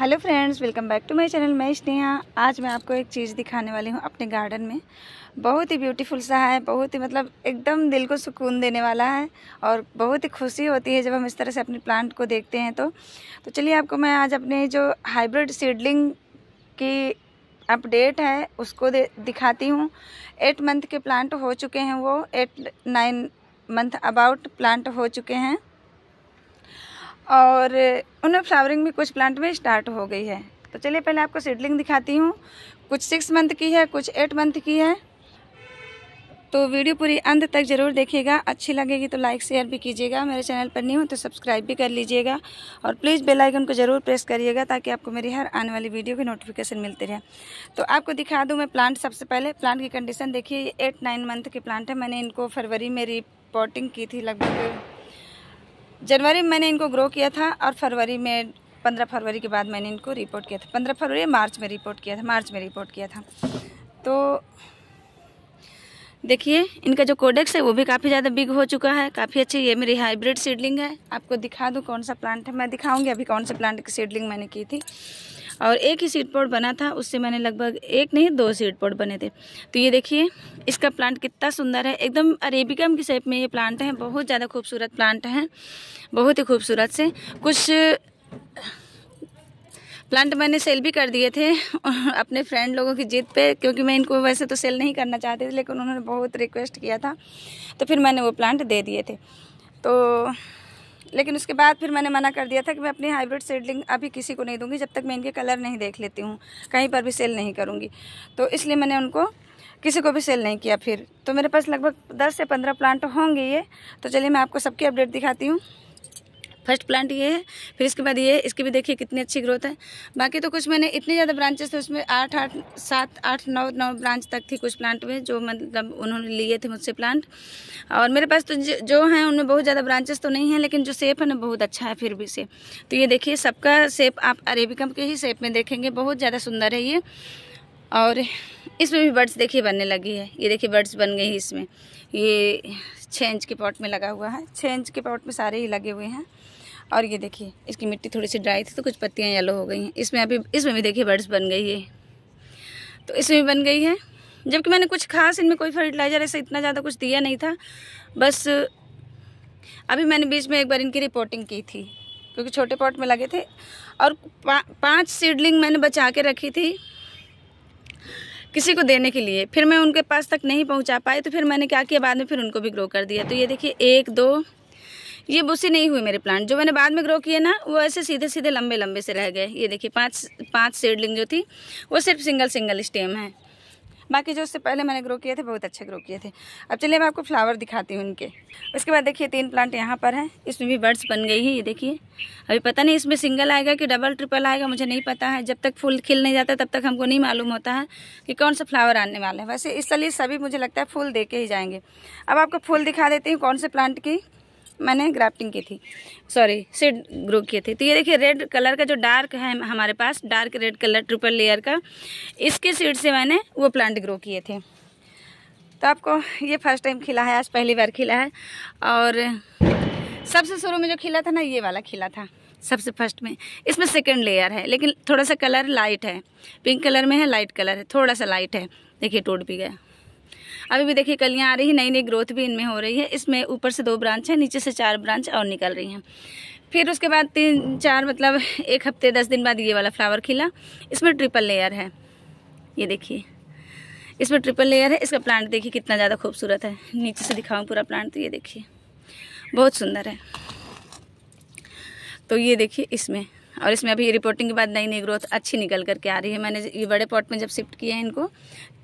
hello friends welcome back to my channel मैं स्नेहा आज मैं आपको एक चीज़ दिखाने वाली हूँ अपने गार्डन में बहुत ही ब्यूटीफुल सा है बहुत ही मतलब एकदम दिल को सुकून देने वाला है और बहुत ही खुशी होती है जब हम इस तरह से अपने प्लांट को देखते हैं तो तो चलिए आपको मैं आज अपने जो हाइब्रिड सीडलिंग की अपडेट है उसको दिखाती हूँ एट मंथ के प्लांट हो चुके हैं वो eight nine month about plant हो चुके हैं और उन फ्लावरिंग भी कुछ प्लांट में स्टार्ट हो गई है तो चलिए पहले आपको सीडलिंग दिखाती हूँ कुछ सिक्स मंथ की है कुछ एट मंथ की है तो वीडियो पूरी अंत तक ज़रूर देखिएगा अच्छी लगेगी तो लाइक शेयर भी कीजिएगा मेरे चैनल पर नहीं हो तो सब्सक्राइब भी कर लीजिएगा और प्लीज़ बेल आइकन को ज़रूर प्रेस करिएगा ताकि आपको मेरी हर आने वाली वीडियो की नोटिफिकेशन मिलती रहे तो आपको दिखा दूँ मैं प्लांट सबसे पहले प्लांट की कंडीशन देखिए एट नाइन मंथ के प्लांट है मैंने इनको फरवरी में रिपोर्टिंग की थी लगभग जनवरी में मैंने इनको ग्रो किया था और फरवरी में पंद्रह फरवरी के बाद मैंने इनको रिपोर्ट किया था पंद्रह फरवरी मार्च में रिपोर्ट किया था मार्च में रिपोर्ट किया था तो देखिए इनका जो कोडेक्स है वो भी काफ़ी ज़्यादा बिग हो चुका है काफ़ी अच्छी ये मेरी हाइब्रिड सीडलिंग है आपको दिखा दूँ कौन सा प्लांट है मैं दिखाऊँगी अभी कौन से प्लांट की सीडलिंग मैंने की थी और एक ही सीट पॉट बना था उससे मैंने लगभग एक नहीं दो सीट पॉट बने थे तो ये देखिए इसका प्लांट कितना सुंदर है एकदम अरेबिकम की शेप में ये प्लांट है बहुत ज़्यादा खूबसूरत प्लांट हैं बहुत ही खूबसूरत से कुछ प्लांट मैंने सेल भी कर दिए थे अपने फ्रेंड लोगों की जिद पे क्योंकि मैं इनको वैसे तो सेल नहीं करना चाहती थी लेकिन उन्होंने बहुत रिक्वेस्ट किया था तो फिर मैंने वो प्लांट दे दिए थे तो लेकिन उसके बाद फिर मैंने मना कर दिया था कि मैं अपनी हाइब्रिड सीडलिंग अभी किसी को नहीं दूंगी जब तक मैं इनके कलर नहीं देख लेती हूँ कहीं पर भी सेल नहीं करूँगी तो इसलिए मैंने उनको किसी को भी सेल नहीं किया फिर तो मेरे पास लगभग दस से पंद्रह प्लांट होंगे ये तो चलिए मैं आपको सबकी अपडेट दिखाती हूँ फर्स्ट प्लांट ये है फिर इसके बाद ये है इसकी भी देखिए कितनी अच्छी ग्रोथ है बाकी तो कुछ मैंने इतने ज़्यादा ब्रांचेस थे उसमें आठ आठ सात आठ नौ नौ ब्रांच तक थी कुछ प्लांट में जो मतलब उन्होंने लिए थे मुझसे प्लांट और मेरे पास तो जो हैं उनमें बहुत ज़्यादा ब्रांचेस तो नहीं हैं लेकिन जो सेप है ना बहुत अच्छा है फिर भी से तो ये देखिए सबका सेप आप अरेबिकम के ही सेप में देखेंगे बहुत ज़्यादा सुंदर है ये और इसमें भी बर्ड्स देखिए बनने लगी है ये देखिए बर्ड्स बन गई इसमें ये छः इंच के पॉट में लगा हुआ है छः इंच के पॉट में सारे ही लगे हुए हैं और ये देखिए इसकी मिट्टी थोड़ी सी ड्राई थी तो कुछ पत्तियाँ येलो हो गई हैं इसमें अभी इसमें भी देखिए बर्ड्स बन गई है तो इसमें भी बन गई है जबकि मैंने कुछ खास इनमें कोई फर्टिलाइज़र ऐसा इतना ज़्यादा कुछ दिया नहीं था बस अभी मैंने बीच में एक बार इनकी रिपोर्टिंग की थी क्योंकि छोटे पॉट में लगे थे और पा, पाँच सीडलिंग मैंने बचा के रखी थी किसी को देने के लिए फिर मैं उनके पास तक नहीं पहुंचा पाई तो फिर मैंने क्या किया बाद में फिर उनको भी ग्रो कर दिया तो ये देखिए एक दो ये बुसी नहीं हुई मेरे प्लांट जो मैंने बाद में ग्रो किए ना वो ऐसे सीधे सीधे लंबे लंबे से रह गए ये देखिए पांच पांच सीडलिंग जो थी वो सिर्फ सिंगल सिंगल स्टेम है बाकी जो उससे पहले मैंने ग्रो किए थे बहुत अच्छे ग्रो किए थे अब चलिए मैं आपको फ्लावर दिखाती हूँ उनके उसके बाद देखिए तीन प्लांट यहाँ पर हैं इसमें भी बर्ड्स बन गई है ये देखिए अभी पता नहीं इसमें सिंगल आएगा कि डबल ट्रिपल आएगा मुझे नहीं पता है जब तक फूल खिल नहीं जाता तब तक हमको नहीं मालूम होता है कि कौन सा फ्लावर आने वाला है वैसे इस सभी मुझे लगता है फूल दे के ही जाएंगे अब आपको फूल दिखा देती हूँ कौन से प्लांट की मैंने ग्राफ्टिंग की थी सॉरी सीड ग्रो किए थे तो ये देखिए रेड कलर का जो डार्क है हमारे पास dark red colour triple layer का इसके सीड से मैंने वो प्लांट ग्रो किए थे तो आपको ये फर्स्ट टाइम खिला है आज पहली बार खिला है और सबसे शुरू में जो खिला था ना ये वाला खिला था सबसे फर्स्ट में इसमें सेकंड लेयर है लेकिन थोड़ा सा कलर लाइट है पिंक कलर में है लाइट कलर है थोड़ा सा लाइट है देखिए टूट भी गया अभी भी देखिए कलियाँ आ रही है नई नई ग्रोथ भी इनमें हो रही है इसमें ऊपर से दो ब्रांच है नीचे से चार ब्रांच और निकल रही हैं फिर उसके बाद तीन चार मतलब एक हफ्ते दस दिन बाद ये वाला फ्लावर खिला इसमें ट्रिपल लेयर है ये देखिए इसमें ट्रिपल लेयर है इसका प्लांट देखिए कितना ज़्यादा खूबसूरत है नीचे से दिखाऊँ पूरा प्लांट तो ये देखिए बहुत सुंदर है तो ये देखिए इसमें और इसमें अभी रिपोर्टिंग के बाद नई नई ग्रोथ अच्छी निकल करके आ रही है मैंने ये बड़े पॉट में जब शिफ्ट किया है इनको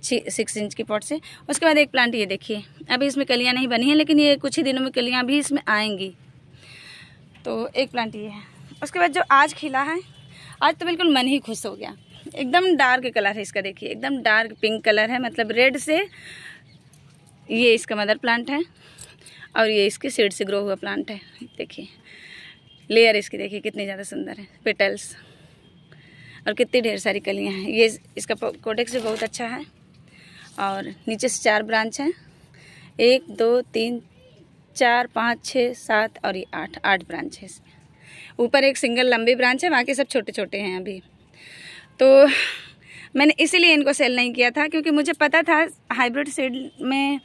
सिक्स इंच के पॉट से उसके बाद एक प्लांट ये देखिए अभी इसमें कलियाँ नहीं बनी हैं लेकिन ये कुछ ही दिनों में कलियाँ भी इसमें आएंगी तो एक प्लांट ये है उसके बाद जो आज खिला है आज तो बिल्कुल मन ही खुश हो गया एकदम डार्क कलर है इसका देखिए एकदम डार्क पिंक कलर है मतलब रेड से ये इसका मदर प्लांट है और ये इसके सीड से ग्रो हुआ प्लांट है देखिए लेयर इसकी देखिए कितनी ज़्यादा सुंदर है पिटल्स और कितनी ढेर सारी कलियाँ हैं ये इसका कोडेक्स भी बहुत अच्छा है और नीचे से चार ब्रांच हैं एक दो तीन चार पाँच छः सात और ये आठ आठ ब्रांच है इसमें ऊपर एक सिंगल लंबी ब्रांच है बाकी सब छोटे छोटे हैं अभी तो मैंने इसीलिए इनको सेल नहीं किया था क्योंकि मुझे पता था हाइब्रिड सीड में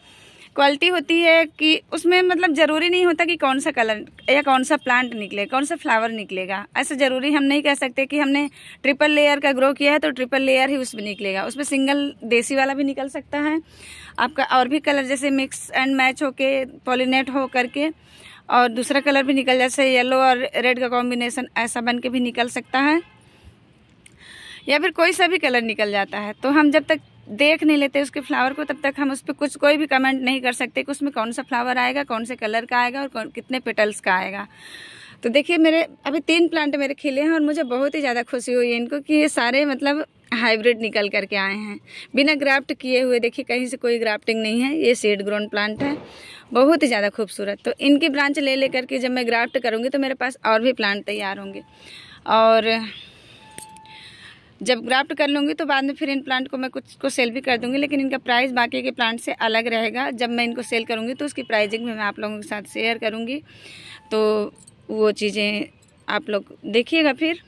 क्वालिटी होती है कि उसमें मतलब ज़रूरी नहीं होता कि कौन सा कलर या कौन सा प्लांट निकले कौन सा फ्लावर निकलेगा ऐसा ज़रूरी हम नहीं कह सकते कि हमने ट्रिपल लेयर का ग्रो किया है तो ट्रिपल लेयर ही उसमें निकलेगा उसमें सिंगल देसी वाला भी निकल सकता है आपका और भी कलर जैसे मिक्स एंड मैच होके पॉलीनेट हो करके और दूसरा कलर भी निकल जैसे येलो और रेड का कॉम्बिनेशन ऐसा बन के भी निकल सकता है या फिर कोई सा भी कलर निकल जाता है तो हम जब तक देख नहीं लेते उसके फ्लावर को तब तक हम उस पर कुछ कोई भी कमेंट नहीं कर सकते कि उसमें कौन सा फ्लावर आएगा कौन से कलर का आएगा और कितने पेटल्स का आएगा तो देखिए मेरे अभी तीन प्लांट मेरे खिले हैं और मुझे बहुत ही ज़्यादा खुशी हुई है इनको कि ये सारे मतलब हाइब्रिड निकल करके आए हैं बिना ग्राफ्ट किए हुए देखिए कहीं से कोई ग्राफ्टिंग नहीं है ये सीड ग्रोन प्लांट है बहुत ही ज़्यादा खूबसूरत तो इनकी ब्रांच ले लेकर के जब मैं ग्राफ्ट करूँगी तो मेरे पास और भी प्लांट तैयार होंगे और जब ग्राफ्ट कर लूँगी तो बाद में फिर इन प्लांट को मैं कुछ को सेल भी कर दूँगी लेकिन इनका प्राइस बाकी के प्लांट से अलग रहेगा जब मैं इनको सेल करूँगी तो उसकी प्राइजिंग भी मैं आप लोगों के साथ शेयर करूँगी तो वो चीज़ें आप लोग देखिएगा फिर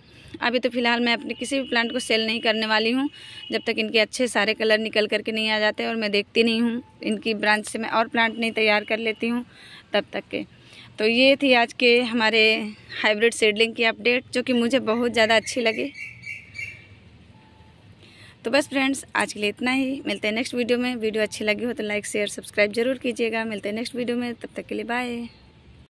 अभी तो फिलहाल मैं अपने किसी भी प्लांट को सेल नहीं करने वाली हूँ जब तक इनके अच्छे सारे कलर निकल करके नहीं आ जाते और मैं देखती नहीं हूँ इनकी ब्रांच से मैं और प्लांट नहीं तैयार कर लेती हूँ तब तक के तो ये थी आज के हमारे हाइब्रिड सीडलिंग की अपडेट जो कि मुझे बहुत ज़्यादा अच्छी लगी तो बस फ्रेंड्स आज के लिए इतना ही मिलते हैं नेक्स्ट वीडियो में वीडियो अच्छी लगी हो तो लाइक शेयर सब्सक्राइब जरूर कीजिएगा मिलते हैं नेक्स्ट वीडियो में तब तक के लिए बाय